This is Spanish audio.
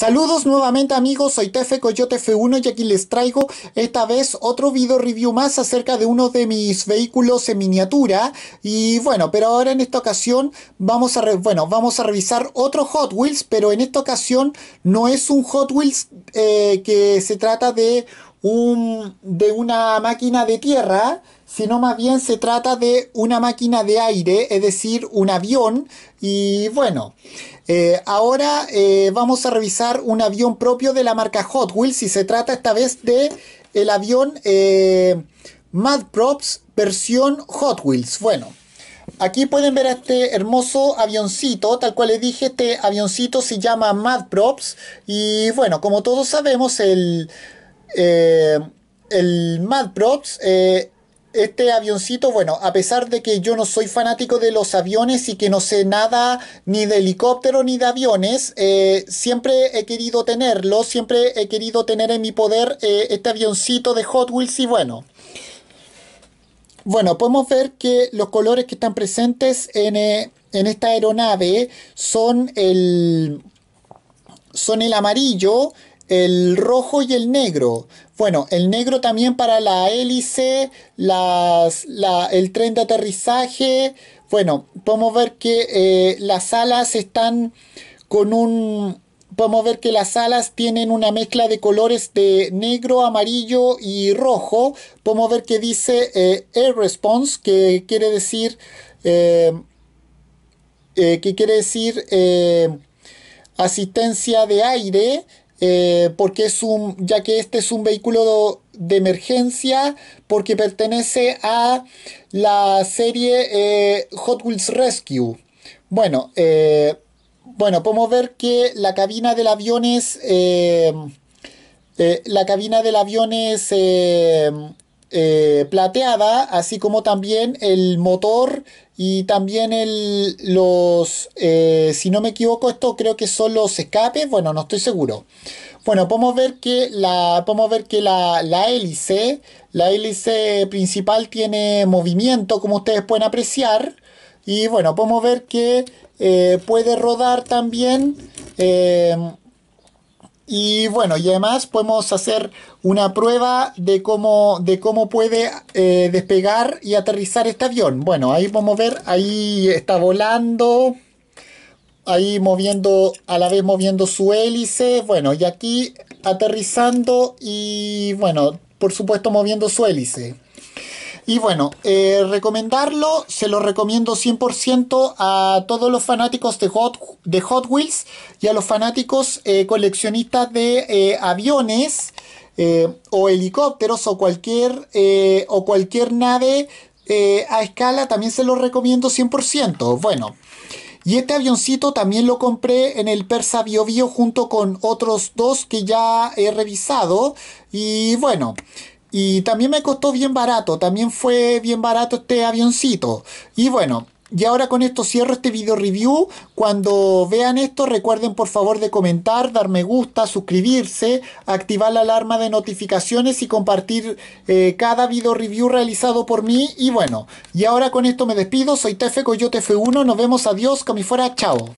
Saludos nuevamente amigos, soy Tefe Coyote F1 y aquí les traigo esta vez otro video review más acerca de uno de mis vehículos en miniatura y bueno, pero ahora en esta ocasión vamos a, bueno, vamos a revisar otro Hot Wheels, pero en esta ocasión no es un Hot Wheels eh, que se trata de de una máquina de tierra, sino más bien se trata de una máquina de aire, es decir, un avión. Y bueno, eh, ahora eh, vamos a revisar un avión propio de la marca Hot Wheels y se trata esta vez de el avión eh, Mad Props versión Hot Wheels. Bueno. Aquí pueden ver este hermoso avioncito, tal cual les dije, este avioncito se llama Mad Props y bueno, como todos sabemos, el, eh, el Mad Props, eh, este avioncito, bueno, a pesar de que yo no soy fanático de los aviones y que no sé nada ni de helicóptero ni de aviones, eh, siempre he querido tenerlo, siempre he querido tener en mi poder este avioncito de Hot Wheels y bueno. Bueno, podemos ver que los colores que están presentes en, en esta aeronave son el, son el amarillo, el rojo y el negro. Bueno, el negro también para la hélice, el tren de aterrizaje. Bueno, podemos ver que eh, las alas están con un... Podemos ver que las alas tienen una mezcla de colores de negro, amarillo y rojo. Podemos ver que dice eh, Air Response, que quiere decir... Eh, que quiere decir asistencia de aire eh, porque es un, ya que este es un vehículo de emergencia, porque pertenece a la serie eh, Hot Wheels Rescue. Bueno, eh, bueno, podemos ver que la cabina del avión es... la cabina del avión es eh, plateada, así como también el motor y también el, los, eh, si no me equivoco, esto creo que son los escapes, bueno, no estoy seguro. Bueno, podemos ver que la, podemos ver que la, hélice, la hélice principal tiene movimiento, como ustedes pueden apreciar. Y bueno, podemos ver que eh, puede rodar también y bueno, y además podemos hacer una prueba de cómo, de cómo puede eh, despegar y aterrizar este avión. Bueno, ahí podemos ver, ahí está volando, ahí moviendo, a la vez moviendo su hélice, bueno, y aquí aterrizando y bueno, por supuesto moviendo su hélice. Y bueno, eh, recomendarlo, se lo recomiendo 100% a todos los fanáticos de Hot, de Hot Wheels y a los fanáticos eh, coleccionistas de eh, aviones o helicópteros o cualquier, o cualquier nave a escala, también se lo recomiendo 100%. Bueno. Y este avioncito también lo compré en el Persa Bio Bio junto con otros dos que ya he revisado. Y bueno, y también me costó bien barato, también fue bien barato este avioncito. Y bueno, y ahora con esto cierro este video review. Cuando vean esto, recuerden por favor de comentar, dar me gusta, suscribirse, activar la alarma de notificaciones y compartir eh, cada video review realizado por mí. Y bueno, y ahora con esto me despido. Soy Tefe Coyote F1. Nos vemos. Adiós. fuera, Chao.